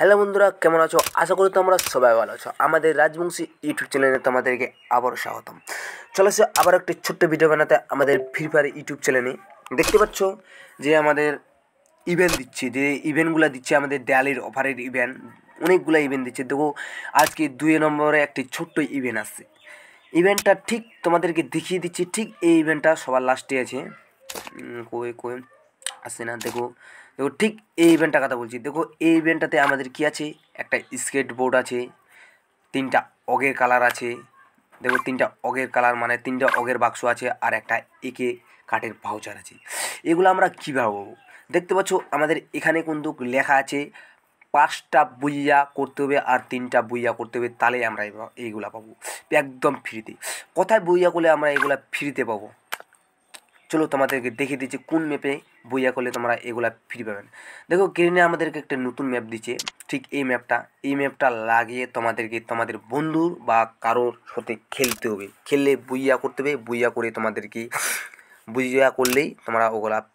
hello বন্ধুরা কেমন আছো আশা করি তোমরা সবাই ভালো আছো আমাদের রাজবংশী ইউটিউব চ্যানেলে তোমাদেরকে আবারও স্বাগতম চলে সে আবার একটি ছোট্ট ভিডিও বানাতে আমাদের ফ্রি ফায়ার ইউটিউব চ্যানেলে দেখতে পাচ্ছ যে আমাদের ইভেন্ট দিচ্ছি যে ইভেন্টগুলো দিচ্ছে আমাদের দেয়ালির অফারের ইভেন্ট অনেকগুলো ইভেন্ট দিচ্ছে দেখো আজকে দুই নম্বরে একটি ছোট্ট ইভেন্ট আসছে ইভেন্টটা ঠিক তোমাদেরকে দেখিয়ে দিচ্ছি ঠিক এই ইভেন্টটা সবার লাস্টে আছে কই কই আসছে না দেখো দেখো ঠিক এই ইভেন্টটার কথা বলছি দেখো এই ইভেন্টটাতে আমাদের কি আছে একটা স্কেটবোর্ড আছে তিনটা অগের কালার আছে দেখো তিনটা অগের কালার মানে তিনটা অগের বাক্স আছে আর একটা একে কাঠের ভাউচার আছে এগুলো আমরা কীভাবে পাবো দেখতে পাচ্ছ আমাদের এখানে কিন্তু লেখা আছে পাঁচটা বুইয়া করতে হবে আর তিনটা বুইয়া করতে হবে তাহলে আমরা এইগুলা পাবো একদম ফ্রিতে কোথায় বুইয়া করলে আমরা এগুলা ফ্রিতে পাবো চলো তোমাদেরকে দেখিয়ে দিচ্ছি কোন ম্যাপে বইয়া করলে তোমরা এগুলা ফিরে পাবেন দেখো গ্রিনে আমাদেরকে একটা নতুন ম্যাপ দিচ্ছে ঠিক এই ম্যাপটা এই ম্যাপটা লাগিয়ে তোমাদেরকে তোমাদের বন্ধুর বা কারোর সাথে খেলতে হবে খেললে বইয়া করতে হবে বইয়া করে তোমাদেরকে বুঝিয়া করলেই তোমরা ওগুলা